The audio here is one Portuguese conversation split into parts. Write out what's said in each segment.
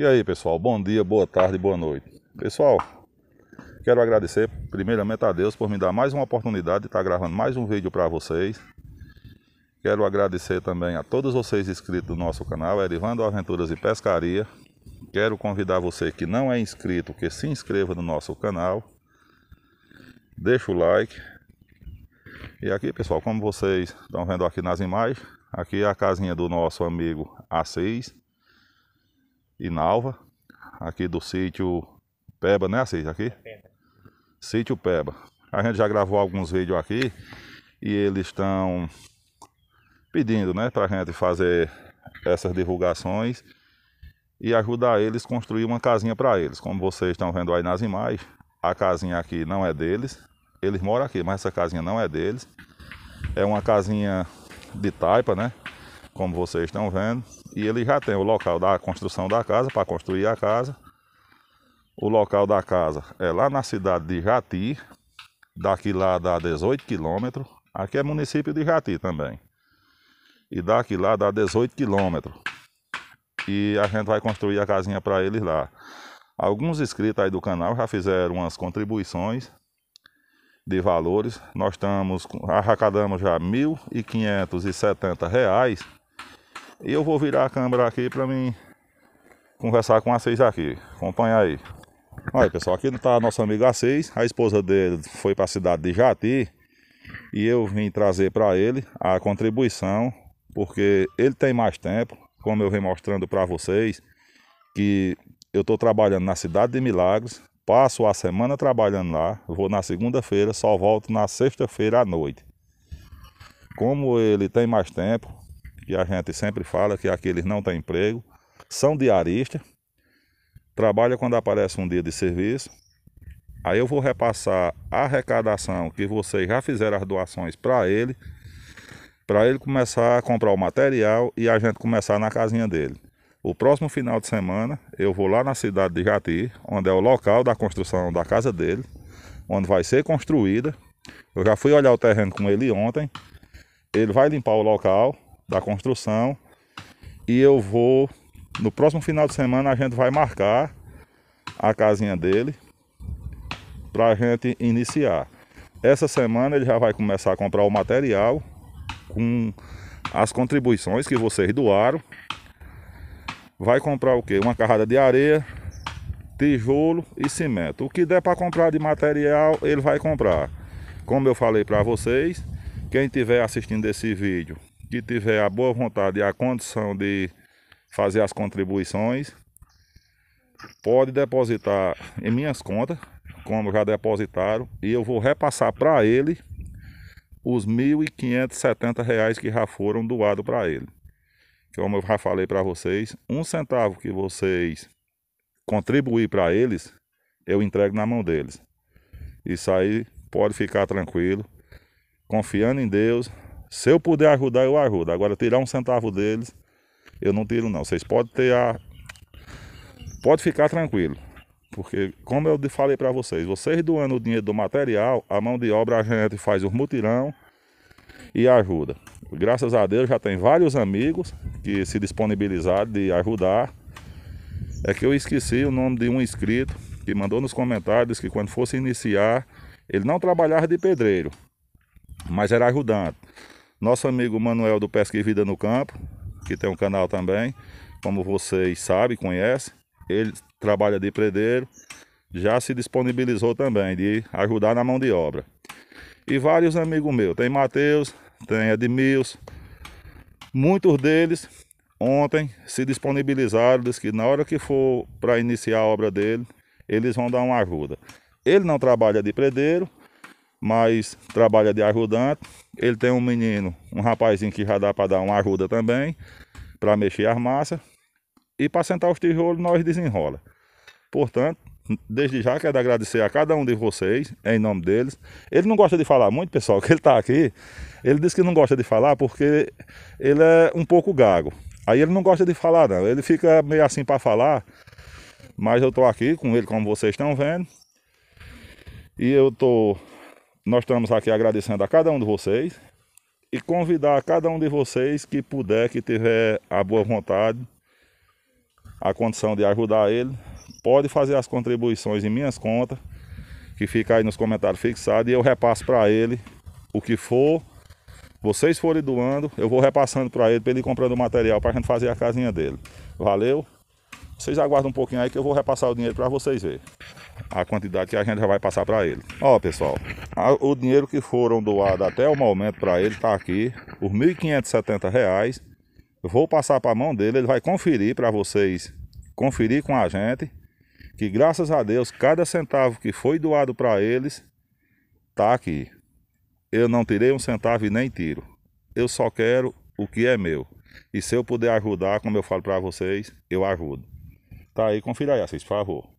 E aí, pessoal, bom dia, boa tarde, boa noite. Pessoal, quero agradecer primeiramente a Deus por me dar mais uma oportunidade de estar tá gravando mais um vídeo para vocês. Quero agradecer também a todos vocês inscritos no nosso canal, Erivando Aventuras e Pescaria. Quero convidar você que não é inscrito que se inscreva no nosso canal. Deixa o like. E aqui, pessoal, como vocês estão vendo aqui nas imagens, aqui é a casinha do nosso amigo Assis e aqui do sítio Peba, né, Assis, aqui? Peba. Sítio Peba. A gente já gravou alguns vídeos aqui e eles estão pedindo, né, pra gente fazer essas divulgações e ajudar eles a construir uma casinha para eles. Como vocês estão vendo aí nas imagens, a casinha aqui não é deles. Eles moram aqui, mas essa casinha não é deles. É uma casinha de taipa, né? Como vocês estão vendo. E ele já tem o local da construção da casa, para construir a casa. O local da casa é lá na cidade de Jati, daqui lá dá 18 quilômetros. Aqui é município de Jati também. E daqui lá dá 18 quilômetros. E a gente vai construir a casinha para eles lá. Alguns inscritos aí do canal já fizeram umas contribuições de valores. Nós estamos arrecadamos já R$ 1.570 e eu vou virar a câmera aqui para mim conversar com vocês aqui. Acompanha aí. Olha pessoal, aqui está nosso amigo A6, a esposa dele foi para a cidade de Jati e eu vim trazer para ele a contribuição, porque ele tem mais tempo, como eu venho mostrando para vocês, que eu estou trabalhando na cidade de Milagres, passo a semana trabalhando lá, vou na segunda-feira, só volto na sexta-feira à noite. Como ele tem mais tempo, que a gente sempre fala, que aqueles não têm emprego, são diaristas, trabalha quando aparece um dia de serviço. Aí eu vou repassar a arrecadação que vocês já fizeram as doações para ele, para ele começar a comprar o material e a gente começar na casinha dele. O próximo final de semana eu vou lá na cidade de Jati, onde é o local da construção da casa dele, onde vai ser construída. Eu já fui olhar o terreno com ele ontem. Ele vai limpar o local, da construção. E eu vou, no próximo final de semana, a gente vai marcar a casinha dele para a gente iniciar. Essa semana ele já vai começar a comprar o material com as contribuições que vocês doaram. Vai comprar o que? Uma carrada de areia, tijolo e cimento. O que der para comprar de material, ele vai comprar. Como eu falei para vocês, quem estiver assistindo esse vídeo que tiver a boa vontade e a condição de fazer as contribuições, pode depositar em minhas contas, como já depositaram, e eu vou repassar para ele os R$ 1.570 que já foram doados para ele. Como eu já falei para vocês, um centavo que vocês contribuir para eles, eu entrego na mão deles. Isso aí pode ficar tranquilo, confiando em Deus, se eu puder ajudar, eu ajudo. Agora, tirar um centavo deles, eu não tiro, não. Vocês podem ter a. Pode ficar tranquilo. Porque, como eu falei para vocês, vocês doando o dinheiro do material, a mão de obra a gente faz o mutirão e ajuda. Graças a Deus já tem vários amigos que se disponibilizaram de ajudar. É que eu esqueci o nome de um inscrito que mandou nos comentários que quando fosse iniciar, ele não trabalhava de pedreiro, mas era ajudante. Nosso amigo Manuel do Pesca e Vida no Campo, que tem um canal também, como vocês sabem, conhecem, ele trabalha de predeiro, já se disponibilizou também de ajudar na mão de obra. E vários amigos meus, tem Matheus, tem Edmilson, muitos deles ontem se disponibilizaram, disse que na hora que for para iniciar a obra dele, eles vão dar uma ajuda. Ele não trabalha de predeiro, mas trabalha de ajudante. Ele tem um menino, um rapazinho que já dá para dar uma ajuda também, para mexer as massas. E para sentar os tijolos nós desenrola. Portanto, desde já quero agradecer a cada um de vocês, em nome deles. Ele não gosta de falar muito, pessoal, que ele está aqui. Ele disse que não gosta de falar porque ele é um pouco gago. Aí ele não gosta de falar, não. Ele fica meio assim para falar. Mas eu estou aqui com ele, como vocês estão vendo. E eu estou nós estamos aqui agradecendo a cada um de vocês e convidar cada um de vocês que puder, que tiver a boa vontade, a condição de ajudar ele, pode fazer as contribuições em minhas contas, que fica aí nos comentários fixado e eu repasso para ele o que for. Vocês forem doando, eu vou repassando para ele, para ele comprando material para a gente fazer a casinha dele. Valeu? Vocês aguardam um pouquinho aí que eu vou repassar o dinheiro para vocês verem a quantidade que a gente já vai passar para ele. Ó, pessoal, a, o dinheiro que foram doados até o momento para ele está aqui, os R$ 1.570. Eu vou passar para a mão dele, ele vai conferir para vocês, conferir com a gente, que graças a Deus, cada centavo que foi doado para eles está aqui. Eu não tirei um centavo e nem tiro. Eu só quero o que é meu. E se eu puder ajudar, como eu falo para vocês, eu ajudo. Tá aí, confira aí, vocês, por favor.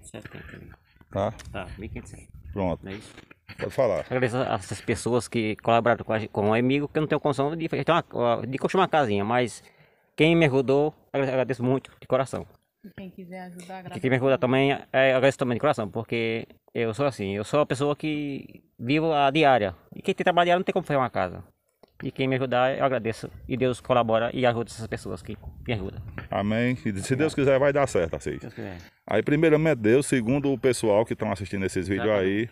1570. Né? Tá? Tá, 1570. Pronto. É isso. Pode falar. Agradeço a essas pessoas que colaboraram com, a, com um amigo, que eu não tenho condição de, de, uma, de construir uma casinha, mas quem me ajudou, agradeço muito de coração. E quem quiser ajudar, agradeço. Quem me também, é, agradeço também de coração, porque eu sou assim, eu sou a pessoa que vivo a diária. E quem tem trabalho não tem como fazer uma casa. E quem me ajudar, eu agradeço. E Deus colabora e ajuda essas pessoas que me ajudam. Amém. E se Deus quiser, vai dar certo, assim. Aí, primeiramente, é Deus. Segundo, o pessoal que estão assistindo esses vídeos aí.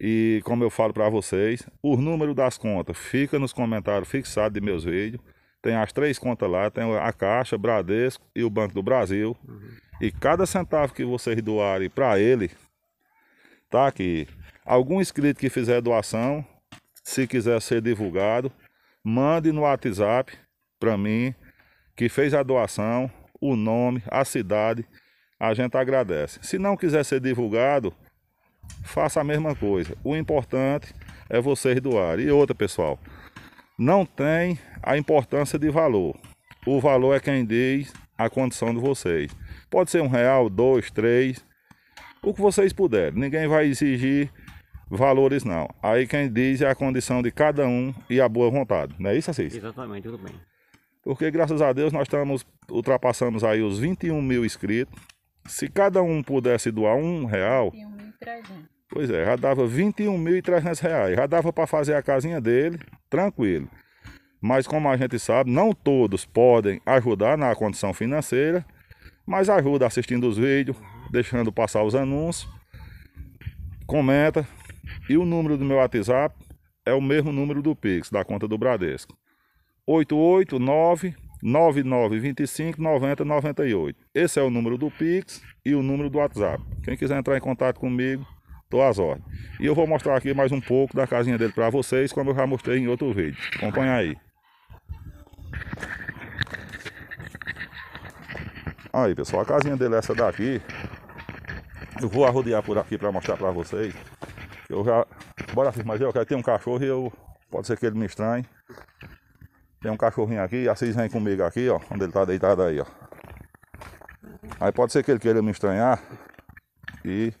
E como eu falo para vocês, o número das contas fica nos comentários fixados de meus vídeos. Tem as três contas lá, tem a Caixa, Bradesco e o Banco do Brasil. Uhum. E cada centavo que vocês doarem para ele, tá aqui. Algum inscrito que fizer doação, se quiser ser divulgado, mande no WhatsApp para mim que fez a doação, o nome, a cidade. A gente agradece. Se não quiser ser divulgado, faça a mesma coisa. O importante é vocês doarem. E outra, pessoal, não tem a importância de valor. O valor é quem diz a condição de vocês. Pode ser um real, dois, três, o que vocês puderem. Ninguém vai exigir valores não. Aí quem diz é a condição de cada um e a boa vontade. Não é isso, Assis? Exatamente, tudo bem. Porque graças a Deus nós estamos, ultrapassamos aí os 21 mil inscritos. Se cada um pudesse doar um real. 21.300. Pois é, já dava 21.300 reais. Já dava para fazer a casinha dele, tranquilo. Mas como a gente sabe, não todos podem ajudar na condição financeira, mas ajuda assistindo os vídeos, deixando passar os anúncios, comenta, e o número do meu WhatsApp é o mesmo número do Pix, da conta do Bradesco. 889 9925 9098. Esse é o número do Pix e o número do WhatsApp. Quem quiser entrar em contato comigo, tô às ordens. E eu vou mostrar aqui mais um pouco da casinha dele para vocês, como eu já mostrei em outro vídeo. Acompanha aí. Aí, pessoal, a casinha dele é essa daqui. Eu vou arrodear por aqui para mostrar para vocês. Eu já, bora afirmar, eu quero ter um cachorro e eu. Pode ser que ele me estranhe. Tem um cachorrinho aqui, Cis vem comigo aqui, ó. Onde ele tá deitado aí, ó. Aí pode ser que ele queira me estranhar e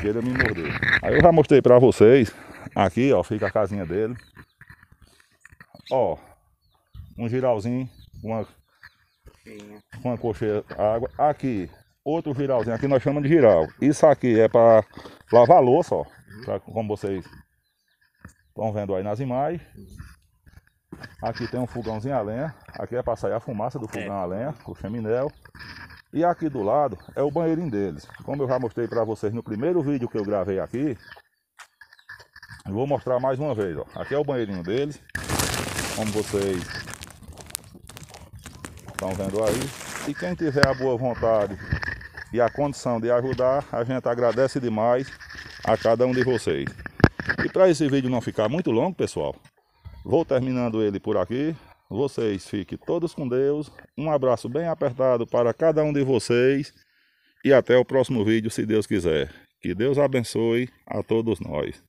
queira me morder. Aí eu já mostrei pra vocês. Aqui, ó, fica a casinha dele. Ó, um giralzinho, uma, uma cocheira água. Aqui, outro giralzinho, aqui nós chamamos de giral. Isso aqui é para lavar louça, ó, pra, como vocês estão vendo aí nas imagens. Aqui tem um fogãozinho a lenha, aqui é para sair a fumaça do é. fogão a lenha, o chaminel. E aqui do lado é o banheirinho deles. Como eu já mostrei para vocês no primeiro vídeo que eu gravei aqui, eu vou mostrar mais uma vez, ó. Aqui é o banheirinho deles, como vocês estão vendo aí. E quem tiver a boa vontade e a condição de ajudar, a gente agradece demais a cada um de vocês. E para esse vídeo não ficar muito longo, pessoal, vou terminando ele por aqui. Vocês fiquem todos com Deus. Um abraço bem apertado para cada um de vocês. E até o próximo vídeo, se Deus quiser. Que Deus abençoe a todos nós.